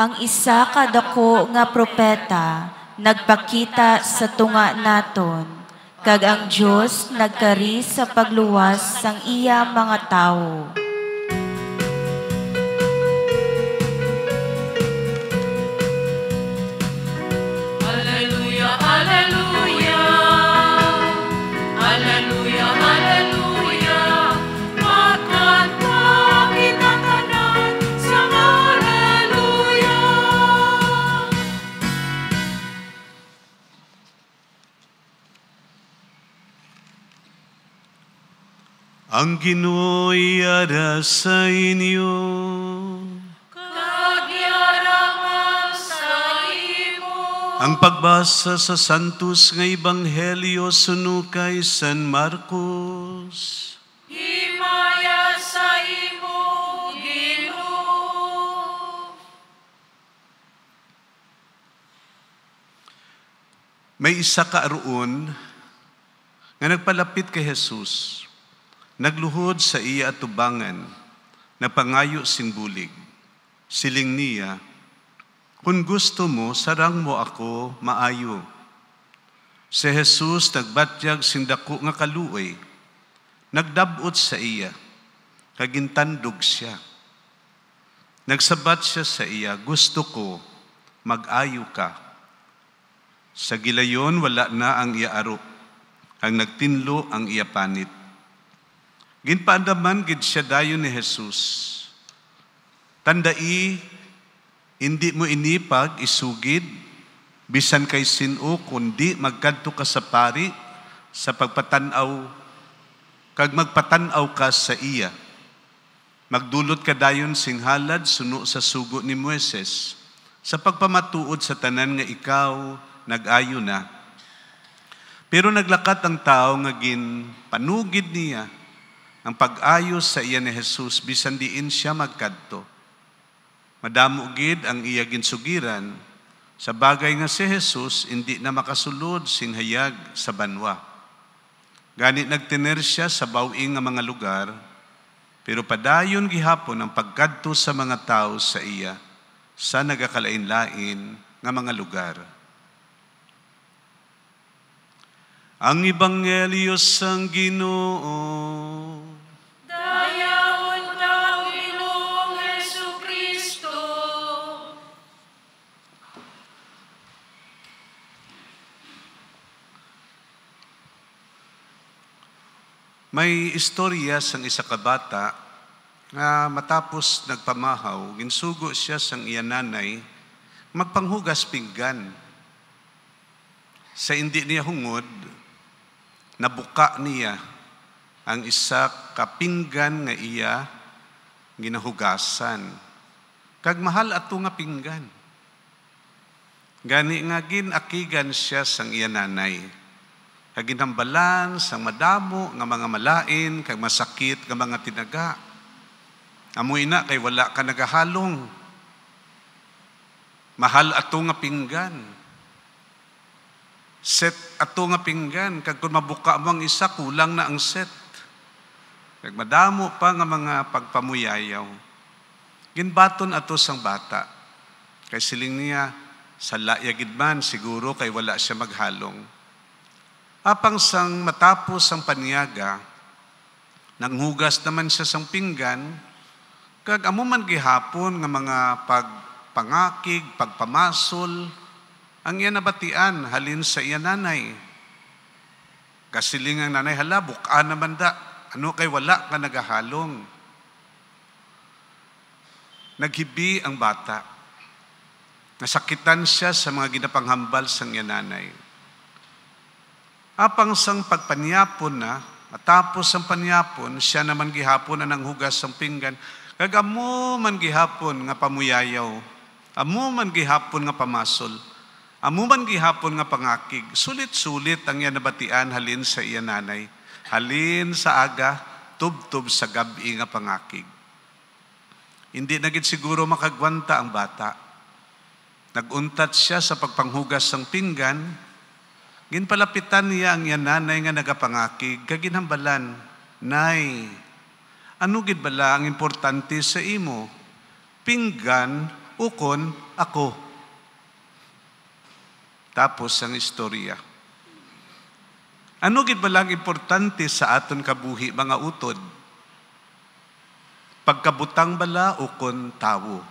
Ang isa kadako nga propeta nagpakita sa tunga naton, kag ang Dios nagkari sa pagluwas sang iya mga tawo. Ang Gino'y ara sa inyo. Kagyaraman sa imo. Ang pagbasa sa Santos nga Ebanghelyo suno kay San Marcos. Himaya sa imo, Ginoo. May isa ka aroon nga nagpalapit kay Jesus. Nagluhod sa iya at tubangan, napangayo simbulig, siling niya, Kung gusto mo, sarang mo ako maayo. Si Jesus nagbatyag sindako nga kaluoy, nagdabot sa iya, kagintandog siya. Nagsabat siya sa iya, gusto ko, mag-ayo ka. Sa gilayon, wala na ang iya aro, ang nagtinlo ang iya panit Ginpandaman gid siya dayon ni Jesus. Tandai hindi mo inipag isugid bisan kay sino kundi magkadto ka sa pari sa pagpatanaw kag magpatanaw ka sa iya. Magdulot ka dayon singhalad suno sa sugo ni Moises sa pagpamatuod sa tanan nga ikaw nag-ayo na. Pero naglakat ang tao nga gin panugid niya ang pag-ayos sa iya ni Jesus bisan diin siya magkadto. Madamo gid ang iya ginsugiran sa bagay nga si Jesus hindi na makasulod sing hayag sa banwa. Ganit nagtener siya sa bawing nga mga lugar pero padayon gihapon ang pagkadto sa mga tao sa iya sa nagakalain-lain nga mga lugar. Ang ibanghelyo sang Ginoo May istorya sang isa ka bata na matapos nagpamahaw, ginsugo siya sang iya nanay magpanghugas pinggan. Sa hindi niya hungod, nabuka niya ang isa kapinggan nga iya ginahugasan. Kag mahal ato nga pinggan. Gani nga ginakigan siya sang iya nanay kaginhambalan sa madamo nga mga malain kag masakit nga mga tinaga amoy na kay wala ka nagahalong mahal ato nga pinggan set ato nga pinggan kag kun mabuka mo ang isa kulang na ang set kag madamo pa nga mga pagpamuyayaw ginbaton ato sang bata kay siling niya sa layagid man siguro kay wala siya maghalong Apang sang matapos ang paniyaga, nanghugas naman siya sang pinggan, kag amuman gihapon nga mga pagpangakig, pagpamasol, ang iya nabatian halin sa iya nanay. Kasiling ang nanay hala, bukaan naman da, ano kay wala ka nagahalong. Naghibi ang bata. Nasakitan siya sa mga ginapanghambal sa iya nanay. Apang sang pagpanyapon na, matapos ang panyapon, siya naman gihapon na ng hugas sang pinggan. Kag amo man gihapon nga pamuyayaw. Amo man gihapon nga pamasol. Amo man gihapon nga pangakig. Sulit-sulit ang yan nabatian halin sa iya nanay. Halin sa aga, tubtob sa gabi nga pangakig. Hindi nagit siguro makagwanta ang bata. Naguntat siya sa pagpanghugas ng pinggan, Ginpalapitan niya ang yan nanay nga nagapangakig, gaginhambalan, Nay, ano gid bala ang importante sa imo? Pinggan, ukon, ako. Tapos ang istorya. Ano gid bala ang importante sa aton kabuhi mga utod? Pagkabutang bala ukon tawo.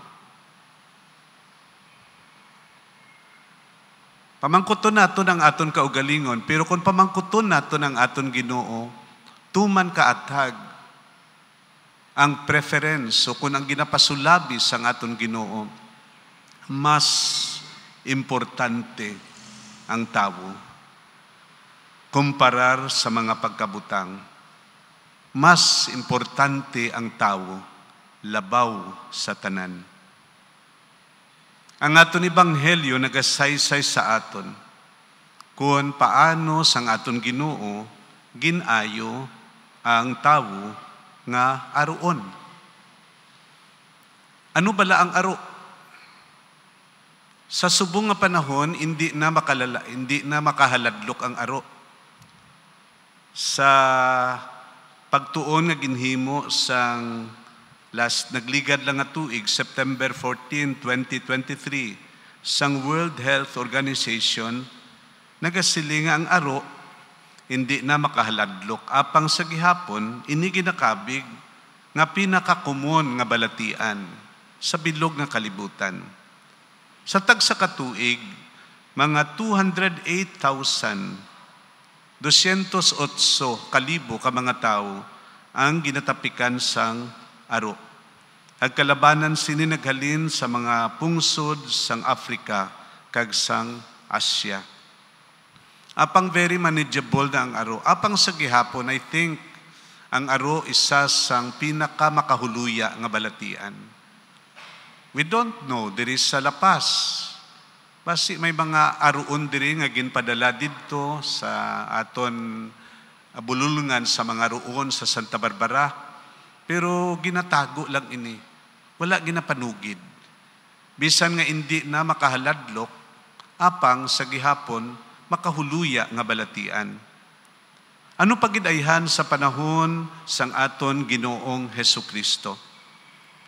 Pamangkuton nato ang aton kaugalingon, pero kung pamangkuton nato ang aton Ginoo, tuman ka atag ang preference o kung ang ginapasulabi sa aton Ginoo, mas importante ang tao kumparar sa mga pagkabutang. Mas importante ang tao labaw sa tanan. Ang aton ebanghelyo nagasaysay sa aton kung paano sang aton Ginoo ginayo ang tawo nga aruon. Ano bala ang aro? Sa subong nga panahon hindi na makalala, hindi na makahaladlok ang aro. Sa pagtuon nga ginhimo sang Last nagligad lang nga tuig, September 14, 2023, sang World Health Organization, nagasilinga ang aro, hindi na makahaladlok. Apang sa gihapon, ini ginakabig nga pinakakumon nga balatian sa bilog nga kalibutan. Sa tag sa katuig, mga 208,208 kalibo ka mga tao ang ginatapikan sang aro. Agkalabanan sini naghalin sa mga pungsod sang Afrika kag sang Asya. Apang very manageable na ang aro. Apang sa gihapon, I think ang aro isa sang pinakamakahuluya nga balatian. We don't know There is sa lapas. Basi may mga aroon diri nga ginpadala didto sa aton bululungan sa mga aruon sa Santa Barbara pero ginatago lang ini. Wala ginapanugid. Bisan nga hindi na makahaladlok, apang sa gihapon makahuluya nga balatian. Ano pagidayhan sa panahon sang aton Ginoong Heso Kristo?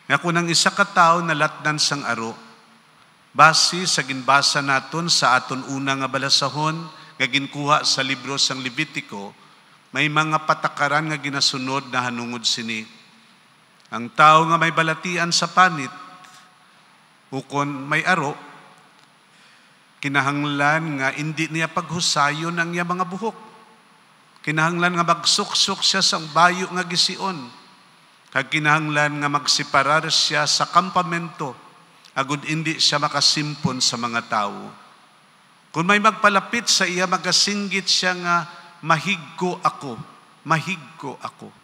Nga kunang isa ka tawo na nalatnan sang aro, base sa ginbasa naton sa aton una nga balasahon nga ginkuha sa libro sang Levitiko, may mga patakaran nga ginasunod na hanungod sini ang tao nga may balatian sa panit, ukon may aro, kinahanglan nga hindi niya paghusayon ang iya mga buhok. Kinahanglan nga magsuksok siya sa bayo nga gision. Kag kinahanglan nga magsiparar siya sa kampamento, agud hindi siya makasimpon sa mga tao. Kung may magpalapit sa iya, magasinggit siya nga, mahigko ako, mahigko ako.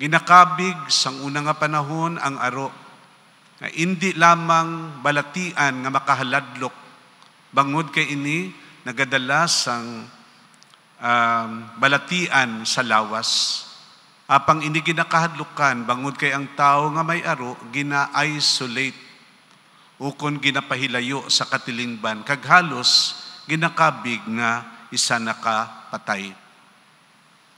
Ginakabig sang una nga panahon ang aro nga indi lamang balatian nga makahaladlok bangod kay ini nagadala sang um, balatian sa lawas apang ini ginakahadlokan bangod kay ang tao nga may aro gina-isolate ukon ginapahilayo sa katilingban kag halos ginakabig nga isa nakapatay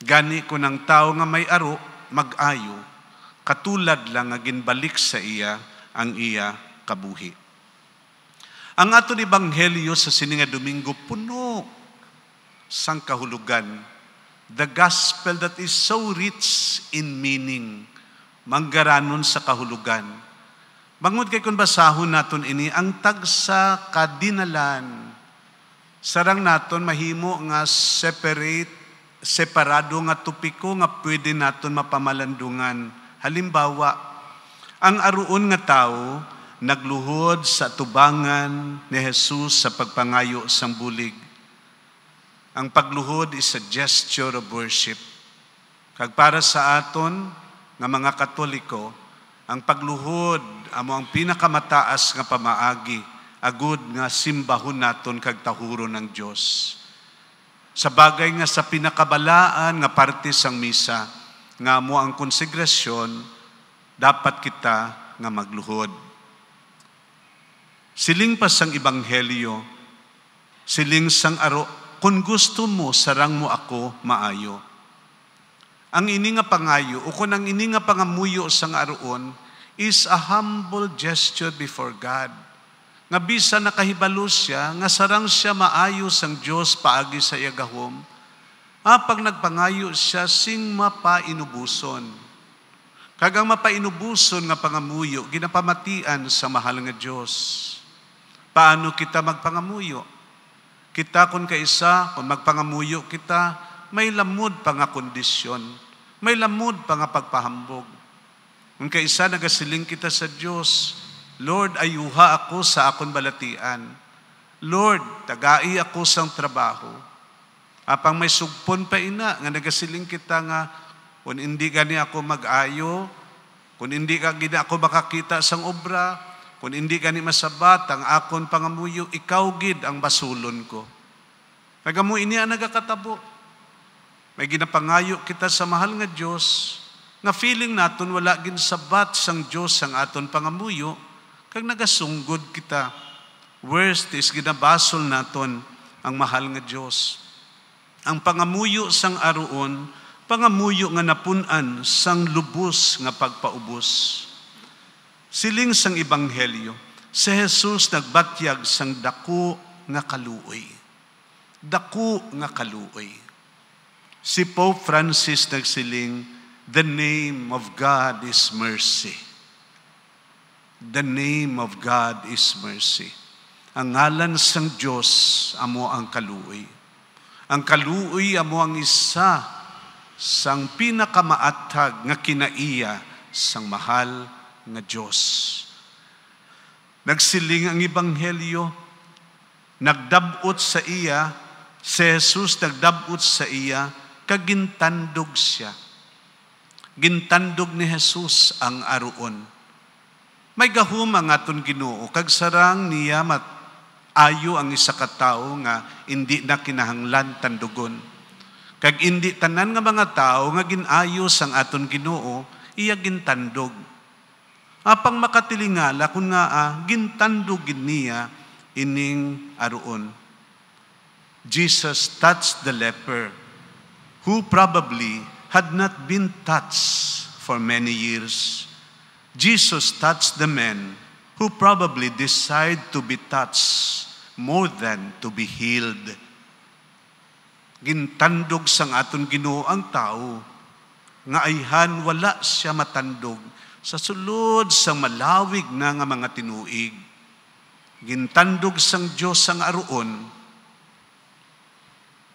gani kun ang tao nga may aro mag-ayo katulad lang nga ginbalik sa iya ang iya kabuhi. Ang aton ebanghelyo sa sininga Domingo puno sang kahulugan the gospel that is so rich in meaning manggaranon sa kahulugan. Bangod kay kun basahon naton ini ang tag sa kadinalan sarang naton mahimo nga separate separado nga topiko nga pwede naton mapamalandungan. Halimbawa, ang aruon nga tao nagluhod sa tubangan ni Jesus sa pagpangayo sa bulig. Ang pagluhod is a gesture of worship. Kag para sa aton nga mga Katoliko, ang pagluhod amo ang pinakamataas nga pamaagi agud nga simbahon naton kag tahuro ng Dios sa bagay nga sa pinakabalaan nga parte sang misa nga mo ang konsegrasyon dapat kita nga magluhod siling pa sang ebanghelyo siling sang aro kun gusto mo sarang mo ako maayo ang ini nga pangayo o kun ang ini nga pangamuyo sang aroon is a humble gesture before God nga bisan nakahibalo siya, nga sarang siya maayo sang Dios paagi sa iya apag ah, nagpangayo siya sing mapainubuson. Kagang mapainubuson nga pangamuyo, ginapamatian sa mahal nga Dios. Paano kita magpangamuyo? Kita kun kaisa, kung magpangamuyo kita, may lamod pa nga kondisyon. May lamod pa nga pagpahambog. Kung kaisa nagasiling kita sa Dios, Lord, ayuha ako sa akon balatian. Lord, tagai ako sa trabaho. Apang may sugpon pa ina, nga nagasiling kita nga, kung hindi gani ako mag-ayo, kung hindi ka gina ako makakita sang obra, kung hindi gani masabat, ang akon pangamuyo, ikaw gid ang basulon ko. Nagamu ini ang nagakatabo. May ginapangayo kita sa mahal nga Diyos, nga feeling naton wala gin sabat sang Diyos sang aton pangamuyo, Kag nagasunggod kita, worst is ginabasol naton ang mahal nga Dios. Ang pangamuyo sang aruon, pangamuyo nga napunan sang lubos nga pagpaubos. Siling sang ebanghelyo, si Jesus nagbatyag sang dako nga kaluoy. Dako nga kaluoy. Si Pope Francis nagsiling, The name of God is mercy. The name of God is mercy. Ang ngalan sang Diyos amo ang kaluoy. Ang kaluoy amo ang isa sang pinakamaathag nga kinaiya sang mahal nga Dios. Nagsiling ang ebanghelyo, nagdabot sa iya, si Jesus nagdabot sa iya, kagintandog siya. Gintandog ni Jesus ang aruon. May gahuma nga aton Ginoo kag sarang niya mat ayo ang isa ka tawo nga indi na kinahanglan tandugon. Kag indi tanan nga mga tawo nga ginayo sang aton Ginoo iya gintandog. Apang makatilingala kun nga ah, gintandog niya ining aruon. Jesus touched the leper who probably had not been touched for many years. Jesus touched the men who probably decide to be touched more than to be healed. Gintandog sang aton Ginoo ang tao nga ayhan wala siya matandog sa sulod sa malawig na nga mga tinuig. Gintandog sang Dios sang aruon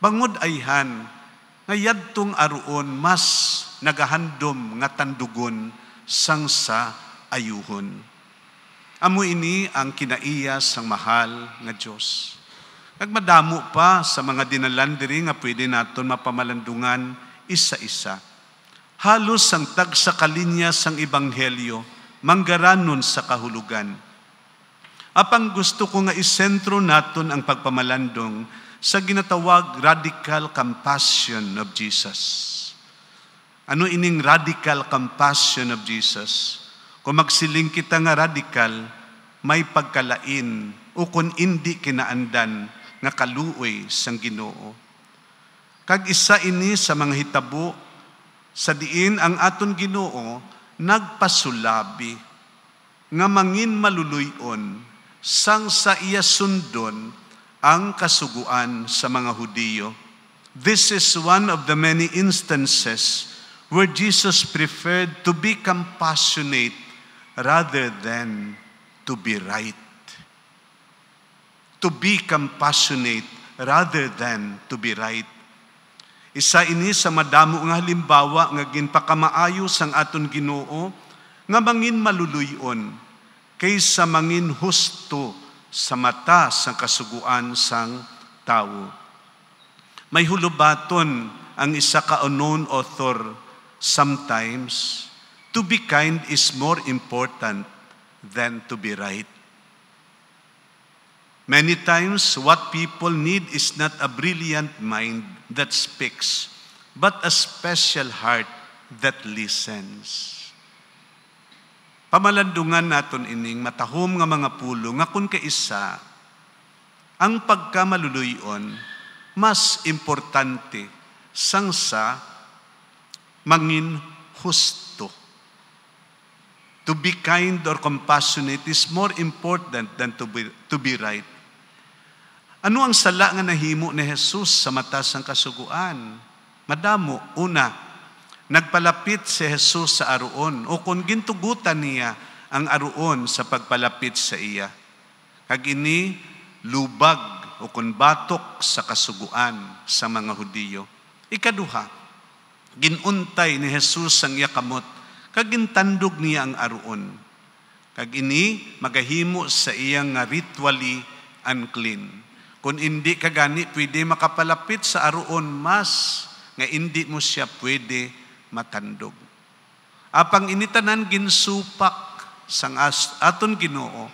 bangod ayhan nga yadtong aruon mas nagahandom nga tandugon sangsa ayuhon. Amo ini ang kinaiya sang mahal nga Dios. Nagmadamo pa sa mga dinalan diri nga pwede naton mapamalandungan isa-isa. Halos sang tag sa kalinya sang ebanghelyo manggaranon sa kahulugan. Apang gusto ko nga isentro naton ang pagpamalandong sa ginatawag radical compassion of Jesus. Ano ining radical compassion of Jesus? Kung magsiling kita nga radical, may pagkalain o kung hindi kinaandan nga kaluoy sang Ginoo. Kag isa ini sa mga hitabo sa diin ang aton Ginoo nagpasulabi nga mangin maluluyon sang sa iya sundon ang kasuguan sa mga Hudiyo. This is one of the many instances where Jesus preferred to be compassionate rather than to be right. To be compassionate rather than to be right. Isa ini sa madamo nga halimbawa nga ginpakamaayo sang aton Ginoo nga mangin maluluyon kaysa mangin husto sa mata sang kasuguan sang tawo. May hulubaton ang isa ka unknown author Sometimes, to be kind is more important than to be right. Many times, what people need is not a brilliant mind that speaks, but a special heart that listens. Pamalandungan naton ining matahom nga mga pulo nga kun kaisa ang pagkamaluluyon mas importante sang sa maging husto. To be kind or compassionate is more important than to be, to be right. Ano ang sala nga nahimo ni Jesus sa matas ng kasuguan? Madamo, una, nagpalapit si Jesus sa aruon o kung gintugutan niya ang aruon sa pagpalapit sa iya. Kag ini, lubag o kung batok sa kasuguan sa mga Hudiyo. Ikaduha, Ginuntay ni Jesus ang yakamot, kagintandog niya ang aruon. Kag ini magahimo sa iyang nga ritually unclean. kun indi ka gani pwede makapalapit sa aruon mas nga indi mo siya pwede matandog. Apang initanan ginsupak sang aton Ginoo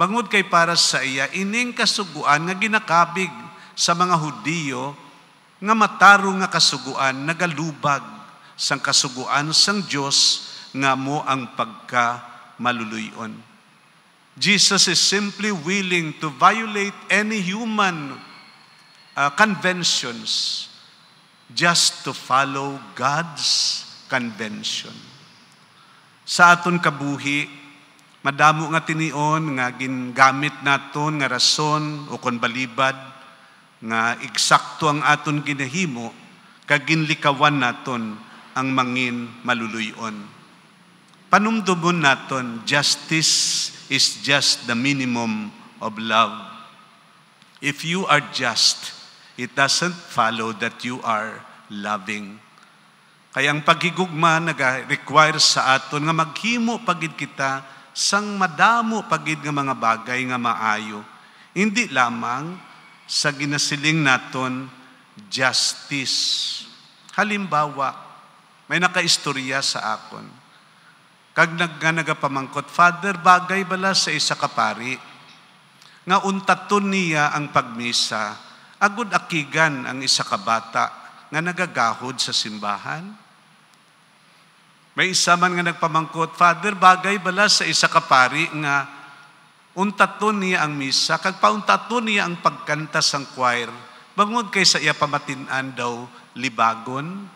bangod kay para sa iya ining kasuguan nga ginakabig sa mga Hudiyo nga mataro nga kasuguan nagalubag sang kasuguan sang Dios nga mo ang pagka maluluyon. Jesus is simply willing to violate any human uh, conventions just to follow God's convention. Sa aton kabuhi, madamo nga tinion nga gingamit naton nga rason o kon balibad nga eksakto ang aton ginahimo kag ginlikawan naton ang mangin maluluyon. Panumdumon naton justice is just the minimum of love. If you are just, it doesn't follow that you are loving. Kaya ang paghigugma nag-require sa aton nga maghimo pagid kita sang madamo pagid nga mga bagay nga maayo. Hindi lamang sa ginasiling naton justice. Halimbawa, may nakaistorya sa akon. Kag nagganagapamangkot, Father, bagay bala sa isa kapari. Nga untaton niya ang pagmisa, agod akigan ang isa kabata nga nagagahod sa simbahan. May isa man nga nagpamangkot, Father, bagay bala sa isa kapari nga Untaton niya ang misa, kag kagpauntaton niya ang pagkanta sang choir, bangod kay sa iya pamatinan daw libagon.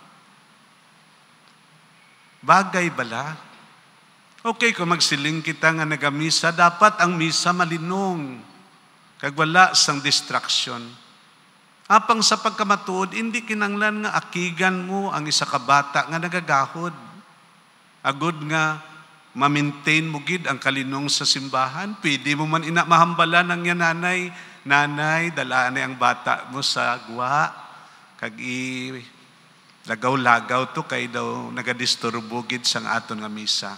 Bagay bala. Okay, kung magsiling kita nga nagamisa, dapat ang misa malinong. Kag wala sang distraction. Apang sa pagkamatuod, hindi kinanglan nga akigan mo ang isa ka bata nga nagagahod. Agod nga ma-maintain mo gid ang kalinong sa simbahan. Pwede mo man ina mahambalan ang yan nanay, nanay, dalaan ang bata mo sa gwa. Kag i lagaw-lagaw to kay daw nagadisturbo gid sang aton nga misa.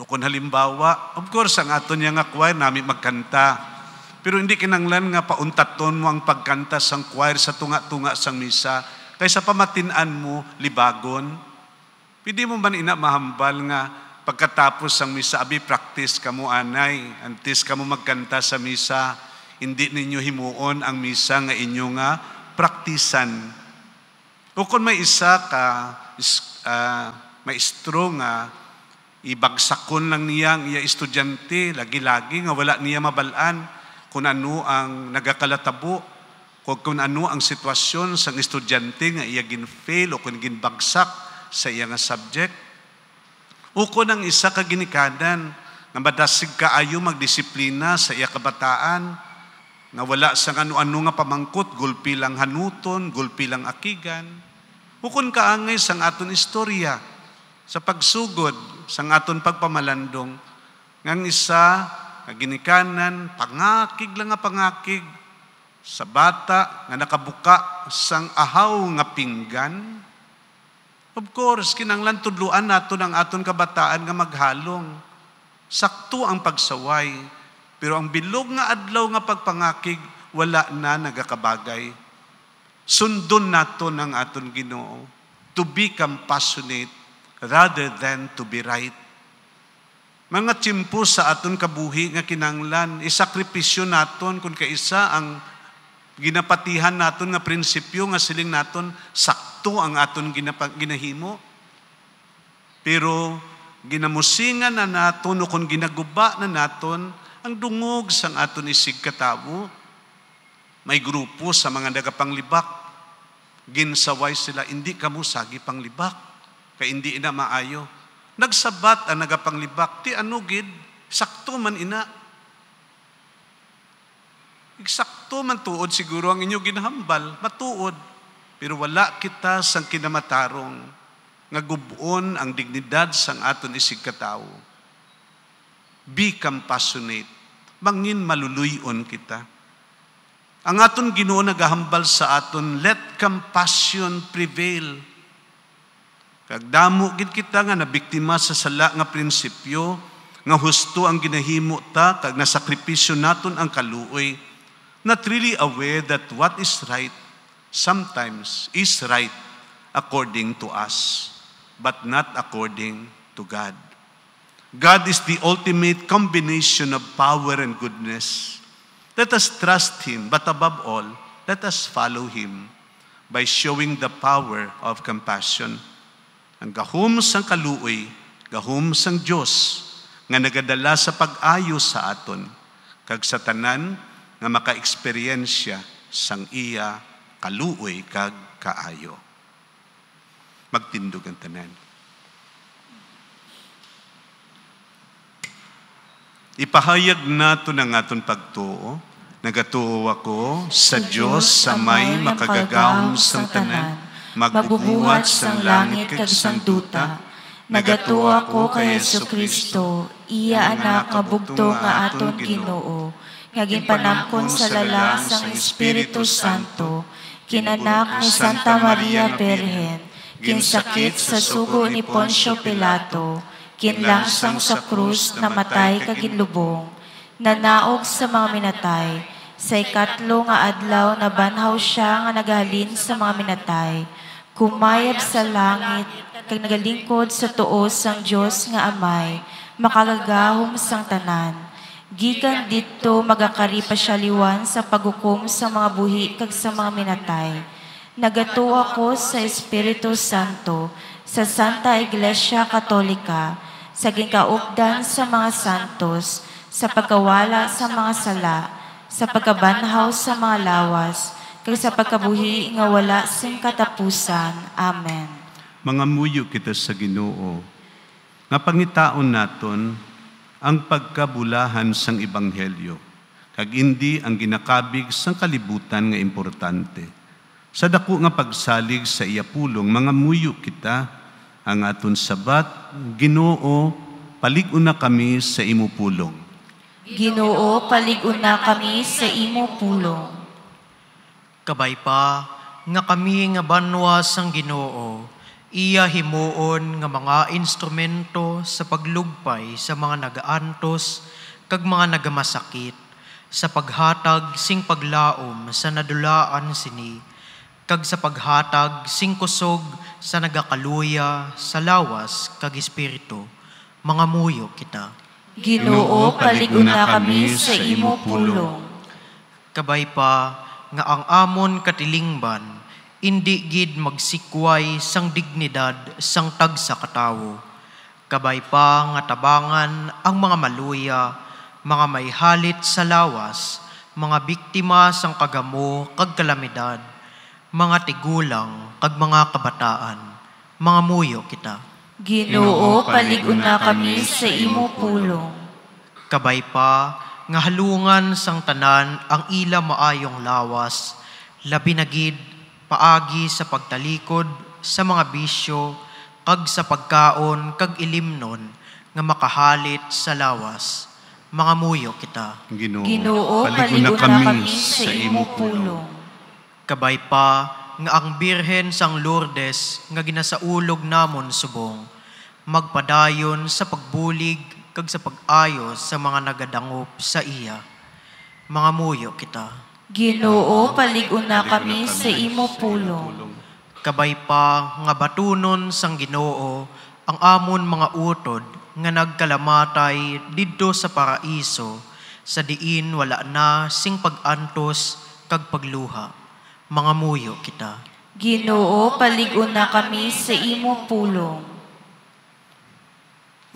O kung halimbawa, of course ang aton nga choir nami magkanta. Pero hindi kinanglan nga pauntaton mo ang pagkanta sang choir sa tunga-tunga sang misa kaysa pamatinan mo libagon. Pwede mo man ina mahambal nga Pagkatapos ang misa, abi practice kamo anay, antes kamo magkanta sa misa, hindi ninyo himuon ang misa nga inyo nga praktisan. O kung may isa ka, uh, maestro nga, ibagsakon lang niya ang iya estudyante, lagi-lagi nga wala niya mabalaan kung ano ang nagakalatabo, kung, kung ano ang sitwasyon sa estudyante nga iya ginfail o kung ginbagsak sa iya nga subject Uko ng isa ka ginikanan na madasig kaayo magdisiplina sa iya kabataan na wala sang ano-ano nga pamangkot, gulpi lang hanuton, gulpi lang akigan. Ukon kaangay sang aton istorya sa pagsugod sang aton pagpamalandong ngang isa nga ginikanan pangakig lang nga pangakig sa bata nga nakabuka sang ahaw nga pinggan Of course, kinanglan tudluan nato ng aton kabataan nga maghalong. Sakto ang pagsaway, pero ang bilog nga adlaw nga pagpangakig, wala na nagakabagay. Sundon nato ng aton ginoo to be compassionate rather than to be right. Mga tiyempo sa aton kabuhi nga kinanglan, isakripisyo naton kung kaisa ang ginapatihan naton nga prinsipyo nga siling naton sakto ato ang aton ginapag, ginahimo. Pero ginamusingan na naton o kung ginaguba na naton ang dungog sang aton isig katabo. May grupo sa mga nagapanglibak. Ginsaway sila, hindi kamo sagi panglibak. Kaya hindi ina maayo. Nagsabat ang nagapanglibak, ti anugid, sakto man ina. Eksakto man tuod siguro ang inyo ginahambal, matuod. Pero wala kita sang kinamatarong nga gubon ang dignidad sang aton isig katao. Be compassionate. Mangin maluluyon kita. Ang aton Ginoo nagahambal sa aton, let compassion prevail. Kag damo gid kita nga nabiktima sa sala nga prinsipyo, nga husto ang ginahimo ta kag nasakripisyo naton ang kaluoy. Not really aware that what is right sometimes is right according to us, but not according to God. God is the ultimate combination of power and goodness. Let us trust Him, but above all, let us follow Him by showing the power of compassion. Ang gahum sang kaluoy, gahum sang Diyos, nga nagadala sa pag-ayo sa aton, kag sa tanan nga maka-eksperyensya sang iya makaluoy kag kaayo. Magtindog ang tanan. Ipahayag nato ng aton pagtuo, nagatuo ako sa Dios sa may makagagawang sang tanan, magbubuhat sang langit kag sang duta, Nagatuo ako kay Yesu Kristo, iya anak kabugto nga aton Ginoo, nga ginpanamkon sa lalang sang Espiritu Santo, kinanak ni Santa Maria Virgen, ginsakit sa sugo ni Poncio Pilato, kinlangsang sa krus na matay kaginlubong, nanaog sa mga minatay, sa ikatlo nga adlaw na banhaw siya nga naghalin sa mga minatay, kumayab sa langit, kag nagalingkod sa tuos ang Dios nga amay, makagagahom sang tanan Gikan dito magakari pa siya liwan sa paghukom sa mga buhi kag sa mga minatay. Nagato ako sa Espiritu Santo, sa Santa Iglesia Katolika, sa gingkaupdan sa mga santos, sa pagkawala sa mga sala, sa pagkabanhaw sa mga lawas, kag sa pagkabuhi nga wala sing katapusan. Amen. Mga muyo kita sa Ginoo, nga pangitaon naton ang pagkabulahan sang Ebanghelyo, kag indi ang ginakabig sang kalibutan nga importante. Sa dako nga pagsalig sa iya pulong, mga muyo kita, ang aton sabat, ginoo, palig-una kami sa imo pulong. Ginoo, palig-una kami sa imo pulong. Kabay pa, nga kami nga banwa sang ginoo, Iya himuon nga mga instrumento sa paglugpay sa mga nagaantos kag mga nagamasakit sa paghatag sing paglaom sa nadulaan sini kag sa paghatag sing kusog sa nagakaluya sa lawas kag espiritu mga muyo kita Ginoo paliguna kami sa imo pulong kabay pa nga ang amon katilingban Indi gid magsikway sang dignidad sang tag sa katawo. Kabay pa nga tabangan ang mga maluya, mga may halit sa lawas, mga biktima sang kagamo kag kalamidad, mga tigulang kag mga kabataan, mga muyo kita. Ginoo, paliguna kami sa imo pulong. Kabay pa, nga halungan sang tanan ang ila maayong lawas, labinagid paagi sa pagtalikod sa mga bisyo, kag sa pagkaon, kag ilimnon, nga makahalit sa lawas. Mga muyo kita. Ginoo, Ginoo paligo na kami sa imo pulong. Kabay pa, nga ang Birhen sang Lourdes, nga ginasaulog namon subong, magpadayon sa pagbulig, kag sa pag-ayos sa mga nagadangop sa iya. Mga muyo kita. Ginoo, paliguna kami sa imo pulong. Kabay pa nga batunon sang Ginoo ang amon mga utod nga nagkalamatay didto sa paraiso sa diin wala na sing pagantos kag pagluha. Mga muyo kita. Ginoo, paliguna kami sa imo pulong.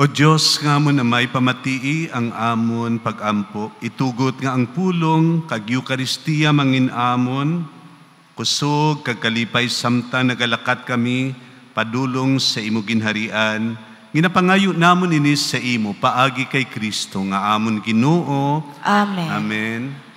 O Diyos nga mo na may pamatii ang amon pagampo, itugot nga ang pulong, kag Eukaristiya mangin amon, kusog, kagkalipay samta nagalakat kami, padulong sa imo ginharian, ginapangayo namon ini sa imo, paagi kay Kristo nga amon ginoo. Amen. Amen.